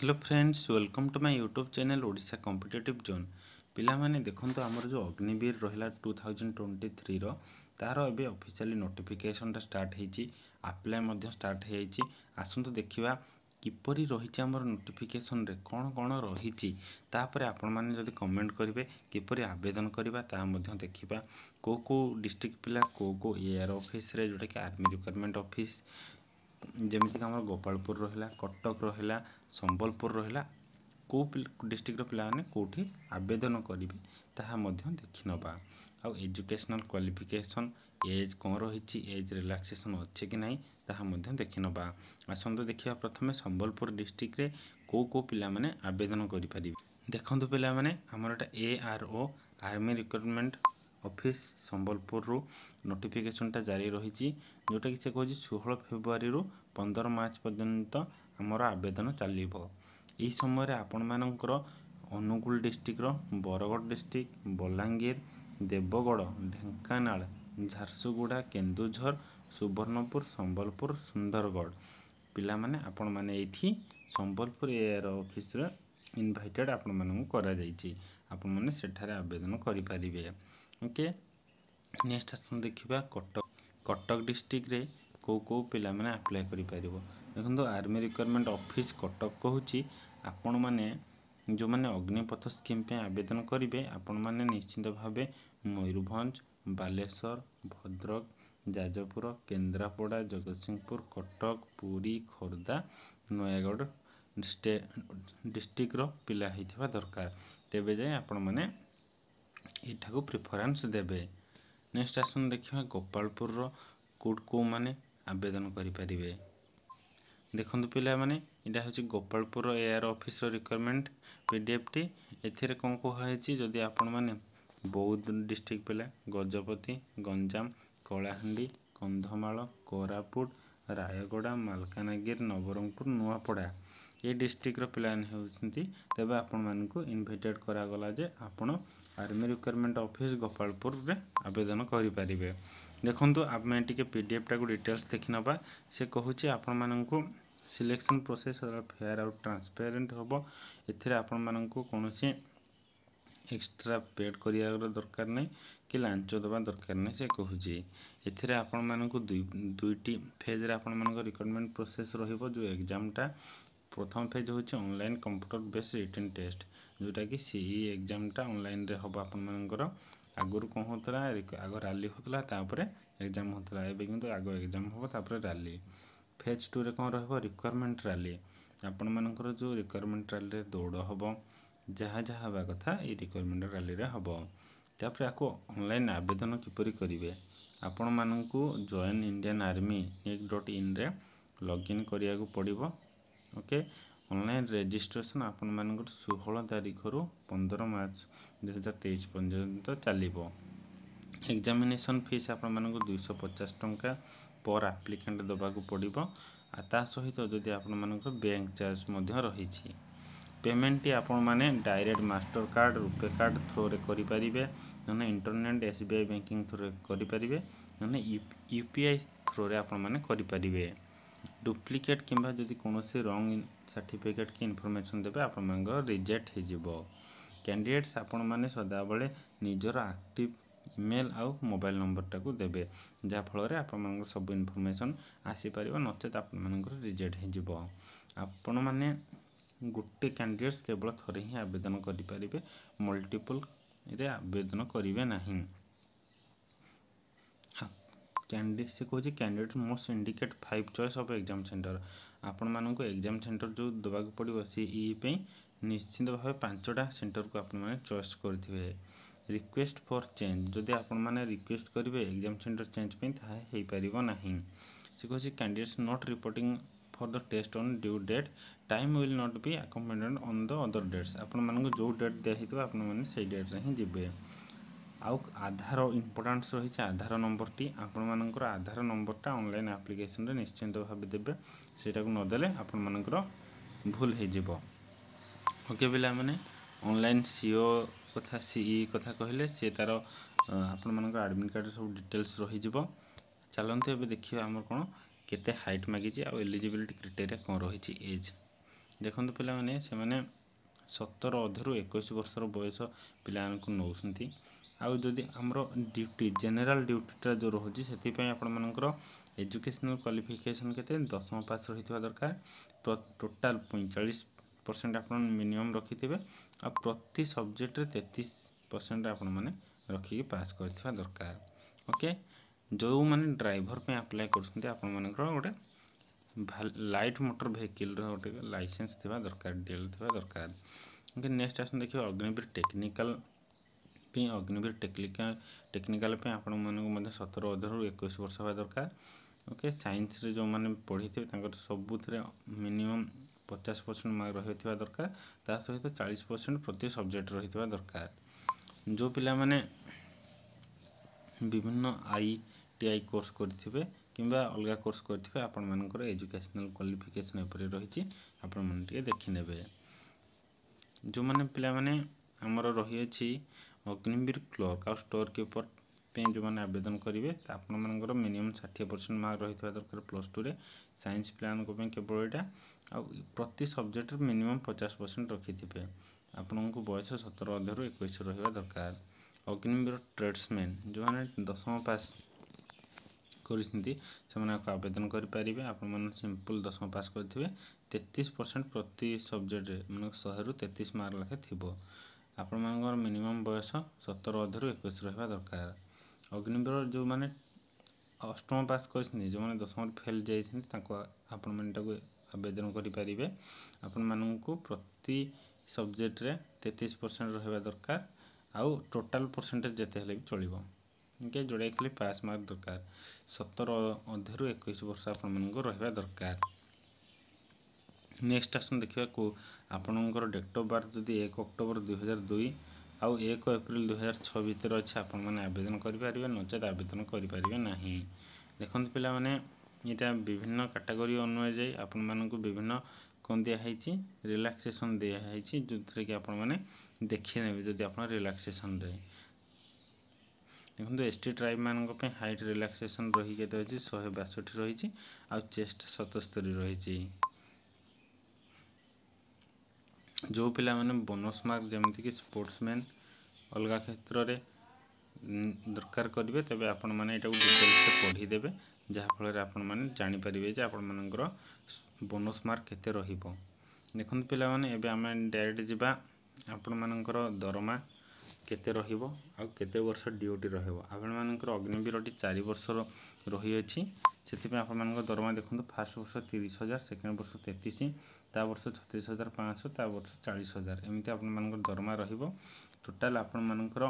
hello friends welcome to my YouTube channel Odisha competitive zone ପିଲାମାନେ ଦେଖନ୍ତୁ ଆମର ଯେଉଁ ଅଗ୍ନିବୀର ରହିଲା ଟୁ ଥାଉଜେଣ୍ଡ ଟ୍ୱେଣ୍ଟି ଥ୍ରୀର ତା'ର ଏବେ ଅଫିସିଆଲି ନୋଟିଫିକେସନ୍ଟା ଷ୍ଟାର୍ଟ ହେଇଛି ଆପ୍ଲାଏ ମଧ୍ୟ ଷ୍ଟାର୍ଟ ହେଇଯାଇଛି ଆସନ୍ତୁ ଦେଖିବା କିପରି ରହିଛି ଆମର ନୋଟିଫିକେସନ୍ରେ କ'ଣ କ'ଣ ରହିଛି ତାପରେ ଆପଣମାନେ ଯଦି କମେଣ୍ଟ କରିବେ କିପରି ଆବେଦନ କରିବା ତାହା ମଧ୍ୟ ଦେଖିବା କେଉଁ କେଉଁ ଡିଷ୍ଟ୍ରିକ୍ଟ ପିଲା କେଉଁ କେଉଁ ଏଆର୍ ଅଫିସରେ ଯେଉଁଟାକି ଆର୍ମି ରିକ୍ୱାରମେଣ୍ଟ ଅଫିସ୍ ଯେମିତିକି ଆମର ଗୋପାଳପୁର ରହିଲା କଟକ ରହିଲା ସମ୍ବଲପୁର ରହିଲା କେଉଁ ଡିଷ୍ଟ୍ରିକ୍ଟର ପିଲାମାନେ କେଉଁଠି ଆବେଦନ କରିବେ ତାହା ମଧ୍ୟ ଦେଖିନେବା ଆଉ ଏଜୁକେସନାଲ କ୍ୱାଲିଫିକେସନ୍ ଏଜ୍ କ'ଣ ରହିଛି ଏଜ୍ ରିଲାକ୍ସେସନ୍ ଅଛି କି ନାହିଁ ତାହା ମଧ୍ୟ ଦେଖିନେବା ଆସନ୍ତୁ ଦେଖିବା ପ୍ରଥମେ ସମ୍ବଲପୁର ଡିଷ୍ଟ୍ରିକ୍ଟରେ କେଉଁ କେଉଁ ପିଲାମାନେ ଆବେଦନ କରିପାରିବେ ଦେଖନ୍ତୁ ପିଲାମାନେ ଆମର ଏଇଟା A R O army recruitment office ସମ୍ବଲପୁରରୁ ନୋଟିଫିକେସନ୍ଟା ଜାରି ରହିଛି ଯେଉଁଟାକି ସେ କହୁଛି ଷୋହଳ ଫେବୃଆରୀରୁ ପନ୍ଦର ମାର୍ଚ୍ଚ ପର୍ଯ୍ୟନ୍ତ ଆମର ଆବେଦନ ଚାଲିବ ଏହି ସମୟରେ ଆପଣମାନଙ୍କର ଅନୁଗୁଳ ଡିଷ୍ଟ୍ରିକ୍ଟର ବରଗଡ଼ ଡିଷ୍ଟ୍ରିକ୍ଟ ବଲାଙ୍ଗୀର ଦେବଗଡ଼ ଢେଙ୍କାନାଳ ଝାରସୁଗୁଡ଼ା କେନ୍ଦୁଝର ସୁବର୍ଣ୍ଣପୁର ସମ୍ବଲପୁର ସୁନ୍ଦରଗଡ଼ ପିଲାମାନେ ଆପଣମାନେ ଏଇଠି ସମ୍ବଲପୁର ଏୟାର ଅଫିସରେ ଇନଭାଇଟେଡ଼ ଆପଣମାନଙ୍କୁ କରାଯାଇଛି ଆପଣମାନେ ସେଠାରେ ଆବେଦନ କରିପାରିବେ ଓକେ ନେକ୍ସଟ ଆସନ୍ତୁ ଦେଖିବା କଟକ କଟକ ଡିଷ୍ଟ୍ରିକ୍ଟରେ କେଉଁ କେଉଁ ପିଲାମାନେ ଆପ୍ଲାଏ କରିପାରିବ ଦେଖନ୍ତୁ ଆର୍ମି ରିକ୍ୱାରମେଣ୍ଟ ଅଫିସ୍ କଟକ କହୁଛି ଆପଣମାନେ ଯେଉଁମାନେ ଅଗ୍ନିପଥ ସ୍କିମ୍ ପାଇଁ ଆବେଦନ କରିବେ ଆପଣମାନେ ନିଶ୍ଚିନ୍ତ ଭାବେ ମୟୂରଭଞ୍ଜ ବାଲେଶ୍ୱର ଭଦ୍ରକ ଯାଜପୁର କେନ୍ଦ୍ରାପଡ଼ା ଜଗତସିଂହପୁର କଟକ ପୁରୀ ଖୋର୍ଦ୍ଧା ନୟାଗଡ଼ ଡିଷ୍ଟ୍ରିକ୍ଟର ପିଲା ହେଇଥିବା ଦରକାର ତେବେ ଯାଇ ଆପଣମାନେ ଏଠାକୁ ପ୍ରିଫରେନ୍ସ ଦେବେ ନେକ୍ସଟ ଆସନ୍ତୁ ଦେଖିବା ଗୋପାଳପୁରର କେଉଁ କେଉଁମାନେ ଆବେଦନ କରିପାରିବେ ଦେଖନ୍ତୁ ପିଲାମାନେ ଏଇଟା ହେଉଛି Gopalpur air officer requirement P D F ଟି ଏଥିରେ କ'ଣ କୁହାହେଇଛି ଯଦି ଆପଣମାନେ ବୌଦ୍ଧ ଡିଷ୍ଟ୍ରିକ୍ଟ ପିଲା ଗଜପତି ଗଞ୍ଜାମ କଳାହାଣ୍ଡି କନ୍ଧମାଳ କୋରାପୁଟ ରାୟଗଡ଼ା ମାଲକାନଗିରି ନବରଙ୍ଗପୁର ନୂଆପଡ଼ା ଏ ଡିଷ୍ଟ୍ରିକ୍ଟର ପିଲାମାନେ ହେଉଛନ୍ତି ତେବେ ଆପଣମାନଙ୍କୁ ଇନଭାଇଟେଡ଼ କରାଗଲା ଯେ ଆପଣ ଆର୍ମି ରିକ୍ୱାରମେଣ୍ଟ ଅଫିସ ଗୋପାଳପୁରରେ ଆବେଦନ କରିପାରିବେ ଦେଖନ୍ତୁ ଆମେ ଟିକେ ପିଡ଼ିଏଫ୍ଟାକୁ ଡିଟେଲ୍ସ ଦେଖିନେବା ସେ କହୁଛି ଆପଣମାନଙ୍କୁ ସିଲେକ୍ସନ୍ ପ୍ରୋସେସ୍ ଫେୟାର୍ ଆଉ ଟ୍ରାନ୍ସପ୍ୟାରେଣ୍ଟ ହେବ ଏଥିରେ ଆପଣମାନଙ୍କୁ କୌଣସି ଏକ୍ସଟ୍ରା ପେଡ଼୍ କରିବାର ଦରକାର ନାହିଁ କି ଲାଞ୍ଚ ଦେବା ଦରକାର ନାହିଁ ସେ କହୁଛି ଏଥିରେ ଆପଣମାନଙ୍କୁ ଦୁଇ ଦୁଇଟି ଫେଜ୍ରେ ଆପଣମାନଙ୍କ ରିକ୍ରୁଟମେଣ୍ଟ ପ୍ରୋସେସ୍ ରହିବ ଯେଉଁ ଏକ୍ଜାମ୍ଟା প্রথম ফেজ হচ্ছে online computer base written test যেটাকি সিই এক্সামটা অনলাইন রে হব আপনার ଆଗରୁ କ'ଣ ହେଉଥିଲା ଆଗ ରାଲି ହେଉଥିଲା ତାପରେ ଏକ୍ଜାମ୍ ହେଉଥିଲା ଏବେ କିନ୍ତୁ ଆଗ ଏକ୍ଜାମ୍ ହେବ ତାପରେ ରାଲି ଫେଜ୍ ଟୁରେ କ'ଣ ରହିବ ରିକ୍ୱାରମେଣ୍ଟ ରାଲି ଆପଣମାନଙ୍କର ଯେଉଁ ରିକ୍ୱାରମେଣ୍ଟ ରାଲିରେ ଦୌଡ଼ ହେବ ଯାହା ଯାହା ହେବା କଥା ଏଇ ରିକ୍ୱାରମେଣ୍ଟ ରାଲିରେ ହେବ ତାପରେ ଆକୁ ଅନଲାଇନ୍ ଆବେଦନ କିପରି କରିବେ ଆପଣମାନଙ୍କୁ join Indian army net dot ଇନ୍ରେ ଲଗ୍ଇନ୍ କରିବାକୁ ପଡ଼ିବ ଓକେ ଅନଲାଇନ୍ ରେଜିଷ୍ଟ୍ରେସନ୍ ଆପଣମାନଙ୍କର ଷୋହଳ ତାରିଖରୁ ପନ୍ଦର ମାର୍ଚ୍ଚ ଦୁଇହଜାର ତେଇଶ ପର୍ଯ୍ୟନ୍ତ ଚାଲିବ ଏକ୍ଜାମିନେସନ୍ ଫିସ୍ ଆପଣମାନଙ୍କୁ ଦୁଇଶହ ପଚାଶ ଟଙ୍କା ପର୍ ଆପ୍ଲିକାଣ୍ଟ ଦେବାକୁ ପଡ଼ିବ ଆଉ ତା ସହିତ ଯଦି ଆପଣମାନଙ୍କର ବ୍ୟାଙ୍କ ଚାର୍ଜ ମଧ୍ୟ ରହିଛି ପେମେଣ୍ଟଟି ଆପଣମାନେ direct master card RuPay card ଥ୍ରୋରେ କରିପାରିବେ ନହେଲେ internet S B I banking ଥ୍ରୋରେ କରିପାରିବେ ନହେଲେ ୟୁ ପି ଆଇ ଥ୍ରୋରେ ଆପଣମାନେ କରିପାରିବେ ଡୁପ୍ଲିକେଟ୍ କିମ୍ବା ଯଦି କୌଣସି ରଙ୍ଗ ସାର୍ଟିଫିକେଟ୍ କି ଇନଫର୍ମେସନ୍ ଦେବେ ଆପଣମାନଙ୍କର ରିଜେକ୍ଟ ହୋଇଯିବ କ୍ୟାଣ୍ଡିଡ଼େଟ୍ସ ଆପଣମାନେ ସଦାବେଳେ ନିଜର ଆକ୍ଟିଭ ଇମେଲ୍ ଆଉ ମୋବାଇଲ୍ ନମ୍ବରଟାକୁ ଦେବେ ଯାହାଫଳରେ ଆପଣମାନଙ୍କର ସବୁ ଇନଫର୍ମେସନ୍ ଆସିପାରିବ ନଚେତ ଆପଣମାନଙ୍କର ରିଜେକ୍ଟ ହୋଇଯିବ ଆପଣମାନେ ଗୋଟେ କ୍ୟାଣ୍ଡିଡ଼େଟ୍ସ କେବଳ ଥରେ ହିଁ ଆବେଦନ କରିପାରିବେ ମଲ୍ଟିପୁଲରେ ଆବେଦନ କରିବେ ନାହିଁ କ୍ୟାଣ୍ଡିଡେଟ୍ ସେ କହୁଛି candidate most indicate five choice of exam centre ଆପଣମାନଙ୍କୁ ଏକ୍ଜାମ୍ ସେଣ୍ଟର ଯେଉଁ ଦେବାକୁ ପଡ଼ିବ ସେ ଇ ପାଇଁ ନିଶ୍ଚିନ୍ତ ଭାବେ ପାଞ୍ଚଟା ସେଣ୍ଟରକୁ ଆପଣମାନେ ଚଏସ୍ କରିଥିବେ ରିକ୍ୱେଷ୍ଟ ଫର୍ ଚେଞ୍ଜ ଯଦି ଆପଣମାନେ ରିକ୍ୱେଷ୍ଟ କରିବେ ଏକ୍ଜାମ୍ ସେଣ୍ଟର ଚେଞ୍ଜ ପାଇଁ ତାହା ହୋଇପାରିବ ନାହିଁ ସେ କହୁଛି candidates not reporting for the test on due date time will not be accommodated on the other dates ଆପଣମାନଙ୍କୁ ଯେଉଁ ଡେଟ୍ ଦିଆହେଇଥିବ ଆପଣମାନେ ସେଇ ଡେଟ୍ରେ ହିଁ ଯିବେ ଆଉ ଆଧାର ଇମ୍ପୋର୍ଟାନ୍ସ ରହିଛି ଆଧାର ନମ୍ବରଟି ଆପଣମାନଙ୍କର ଆଧାର ନମ୍ବରଟା ଅନଲାଇନ୍ ଆପ୍ଲିକେସନ୍ରେ ନିଶ୍ଚିନ୍ତ ଭାବେ ଦେବେ ସେଇଟାକୁ ନଦେଲେ ଆପଣମାନଙ୍କର ଭୁଲ ହେଇଯିବ ଓକେ ପିଲାମାନେ ଅନଲାଇନ୍ ସିଓ କଥା ସିଇ କଥା କହିଲେ ସିଏ ତା'ର ଆପଣମାନଙ୍କ ଆଡ଼ମିଟ୍ କାର୍ଡ଼ରେ ସବୁ ଡିଟେଲ୍ସ ରହିଯିବ ଚାଲନ୍ତୁ ଏବେ ଦେଖିବା ଆମର କ'ଣ କେତେ ହାଇଟ୍ ମାଗିଛି ଆଉ ଏଲିଜିବିଲିଟି କ୍ରିଟେରିଆ କ'ଣ ରହିଛି ଏଜ୍ ଦେଖନ୍ତୁ ପିଲାମାନେ ସେମାନେ ସତର ଅଧରୁ ଏକୋଇଶ ବର୍ଷର ବୟସ ପିଲାମାନଙ୍କୁ ନେଉଛନ୍ତି ଆଉ ଯଦି ଆମର ଡ୍ୟୁଟି ଜେନେରାଲ୍ ଡ୍ୟୁଟିଟା ଯେଉଁ ରହୁଛି ସେଥିପାଇଁ ଆପଣମାନଙ୍କର ଏଜୁକେସନାଲ୍ କ୍ୱାଲିଫିକେସନ୍ କେତେ ଦଶମ ପାସ୍ ରହିଥିବା ଦରକାର ଟୋଟାଲ୍ ପଇଁଚାଳିଶ ପରସେଣ୍ଟ ଆପଣ ମିନିମମ୍ ରଖିଥିବେ ଆଉ ପ୍ରତି ସବଜେକ୍ଟରେ ତେତିଶ ପରସେଣ୍ଟ ଆପଣମାନେ ରଖିକି ପାସ୍ କରିଥିବା ଦରକାର ଓକେ ଯେଉଁମାନେ ଡ୍ରାଇଭର ପାଇଁ ଆପ୍ଲାଏ କରୁଛନ୍ତି ଆପଣମାନଙ୍କର ଗୋଟେ लाइट मोटर वेहकिल गोटे लाइसेंस थ दरकार डेल थी दरकार ओके नेक्स्ट आस देखिए Agniveer technical Agniveer technical technical आप सतर अधर एक बर्ष होगा दरकार ओके सैंस जो मैंने पढ़ी थे सब मिनिमम पचास परसेंट मार्क रही दरकार ता सहित चालीस परसेंट प्रति सब्जेक्ट रही दरकार जो पिला विभिन्न आई टी आई कोर्स करेंगे কিংবা অলগা কোর্স করতে আপনার এজুকেশনাল ক্বালিফিকেসন এপরে রয়েছে আপনার টিকে দেখি নেবে যে পিলামানে আমার রয়েছে অগ্নিবীর ক্লর্ক আর স্টোর কিপর যে আবেদন করবে আপনার মিনিমম ষাঠিয়ে পরসেন্ট মার্ক রয়েছে দরকার প্লস টুরে সাইন্স পিলাঙ্ক কেবল এটা আতি সবজেক্টরে মিনিমম পচাশ পরসেন্ট রক্ষিথে আপনার বয়স সতের অধর একুশ রহবা দরকার অগ্নিবীর ট্রেডসম্যান যে দশম পাস କରିଛନ୍ତି ସେମାନଙ୍କ ଆବେଦନ କରିପାରିବେ ଆପଣମାନେ ସିମ୍ପଲ୍ ଦଶମ ପାସ୍ କରିଥିବେ ତେତିଶ ପରସେଣ୍ଟ ପ୍ରତି ସବଜେକ୍ଟରେ ମାନେ ଶହେରୁ ତେତିଶ ମାର୍କ ଲେଖା ଥିବ ଆପଣମାନଙ୍କର ମିନିମମ୍ ବୟସ ସତର ଅଧରୁ ଏକୋଇଶ ରହିବା ଦରକାର ଅଗ୍ନିବୀର ଯେଉଁମାନେ ଅଷ୍ଟମ ପାସ୍ କରିଛନ୍ତି ଯେଉଁମାନେ ଦଶମରେ ଫେଲ୍ ଯାଇଛନ୍ତି ତାଙ୍କୁ ଆପଣମାନେ ତାକୁ ଆବେଦନ କରିପାରିବେ ଆପଣମାନଙ୍କୁ ପ୍ରତି ସବଜେକ୍ଟରେ ତେତିଶ ପରସେଣ୍ଟ ରହିବା ଦରକାର ଆଉ ଟୋଟାଲ୍ ପରସେଣ୍ଟେଜ୍ ଯେତେ ହେଲେ ବି ଚଳିବ ଓକେ ଯୋଡ଼ାଏ ଖାଲି ପାସ୍ ମାର୍କ ଦରକାର ସତର ଅଧେରୁ ଏକୋଇଶ ବର୍ଷ ଆପଣମାନଙ୍କୁ ରହିବା ଦରକାର ନେକ୍ସଟ ଆସନ୍ତୁ ଦେଖିବାକୁ ଆପଣଙ୍କର ଡେଟ୍ ଅଫ୍ ବାର୍ଥ ଯଦି ଏକ ଅକ୍ଟୋବର ଦୁଇହଜାର ଦୁଇ ଆଉ ଏକ ଏପ୍ରିଲ ଦୁଇ ହଜାର ଛଅ ଭିତରେ ଅଛି ଆପଣମାନେ ଆବେଦନ କରିପାରିବେ ନଚେତ ଆବେଦନ କରିପାରିବେ ନାହିଁ ଦେଖନ୍ତୁ ପିଲାମାନେ ଏଇଟା ବିଭିନ୍ନ କାଟାଗୋରୀ ଅନୁଯାୟୀ ଆପଣମାନଙ୍କୁ ବିଭିନ୍ନ କ'ଣ ଦିଆହେଇଛି ରିଲାକ୍ସେସନ୍ ଦିଆହେଇଛି ଯେଉଁଥିରେ କି ଆପଣମାନେ ଦେଖିନେବେ ଯଦି ଆପଣ ରିଲାକ୍ସେସନ୍ରେ দেখুন এস টি ট্রাইবমানক হাইট রিলাক্সেসন রহি কেতে অছি শহে বাষট্টি রয়েছে আর চেস্ট সতস্তরি রয়েছে যে পিলামানে বোনস মার্ক যেমিতিকি স্পোর্টসম্যান অলগা ক্ষেত্রে দরকার করবে তবে আপন মানে এটা ডিটেলসে পড়িদেবে যাফলের আপন মানে জাঁপারে যে আপনার বোনস মার্ক কেতে রহব দেখুন পিলামানে এবে আমি ডাইরেক্ট যা আপনার দরমা କେତେ ରହିବ ଆଉ କେତେ ବର୍ଷ ଡ୍ୟୁଟି ରହିବ ଆପଣମାନଙ୍କର ଅଗ୍ନିବୀରଟି ଚାରି ବର୍ଷର ରହିଅଛି ସେଥିପାଇଁ ଆପଣମାନଙ୍କ ଦରମା ଦେଖନ୍ତୁ ଫାର୍ଷ୍ଟ ବର୍ଷ ତିରିଶ ହଜାର ସେକେଣ୍ଡ ବର୍ଷ ତେତିଶ ତା ବର୍ଷ ଛତିଶ ହଜାର ପାଞ୍ଚଶହ ତା ବର୍ଷ ଚାଳିଶ ହଜାର ଏମିତି ଆପଣମାନଙ୍କର ଦରମା ରହିବ ଟୋଟାଲ୍ ଆପଣମାନଙ୍କର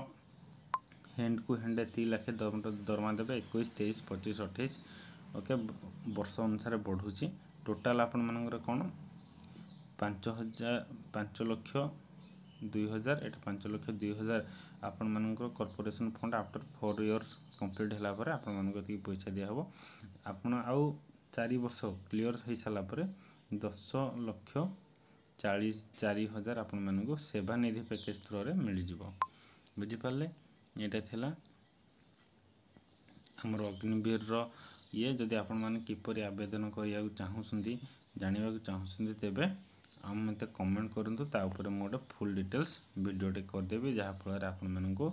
ହ୍ୟାଣ୍ଡକୁ ହ୍ୟାଣ୍ଡ ଏତିକି ଲାଖେ ଦରମା ଦେବେ ଏକୋଇଶ ତେଇଶ ପଚିଶ ଅଠେଇଶ ଓକେ ବର୍ଷ ଅନୁସାରେ ବଢ଼ୁଛି ଟୋଟାଲ୍ ଆପଣମାନଙ୍କର କ'ଣ ପାଞ୍ଚ ହଜାର ପାଞ୍ଚ ଲକ୍ଷ ଦୁଇ ହଜାର ଏଇଟା ପାଞ୍ଚ ଲକ୍ଷ ଦୁଇ ହଜାର ଆପଣମାନଙ୍କର corporation fund after four years complete ହେଲା ପରେ ଆପଣମାନଙ୍କୁ ଏତିକି ପଇସା ଦିଆହେବ ଆପଣ ଆଉ ଚାରି ବର୍ଷ କ୍ଲିଅର୍ ହୋଇସାରିଲା ପରେ ଦଶ ଲକ୍ଷ ଚାଳିଶ ଚାରି ହଜାର ଆପଣମାନଙ୍କୁ ସେବାନିଧି ପ୍ୟାକେଜ୍ ଥ୍ରୁରେ ମିଳିଯିବ ବୁଝିପାରିଲେ ଏଇଟା ଥିଲା ଆମର ଅଗ୍ନିବୀରର ଇଏ ଯଦି ଆପଣମାନେ କିପରି ଆବେଦନ କରିବାକୁ ଚାହୁଁଛନ୍ତି ଜାଣିବାକୁ ଚାହୁଁଛନ୍ତି ତେବେ ଆଉ ମୋତେ କମେଣ୍ଟ କରନ୍ତୁ ତା ଉପରେ ମୁଁ ଗୋଟେ ଫୁଲ୍ ଡିଟେଲ୍ସ ଭିଡ଼ିଓଟେ କରିଦେବି ଯାହାଫଳରେ ଆପଣମାନଙ୍କୁ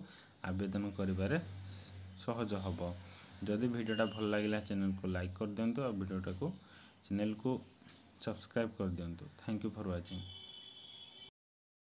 ଆବେଦନ କରିବାରେ ସହଜ ହେବ ଯଦି ଭିଡ଼ିଓଟା ଭଲ ଲାଗିଲା ଚ୍ୟାନେଲ୍କୁ ଲାଇକ୍ କରିଦିଅନ୍ତୁ ଆଉ ଭିଡ଼ିଓଟାକୁ ଚ୍ୟାନେଲକୁ ସବସ୍କ୍ରାଇବ୍ କରିଦିଅନ୍ତୁ ଥ୍ୟାଙ୍କ ୟୁ ଫର୍ ୱାଚିଂ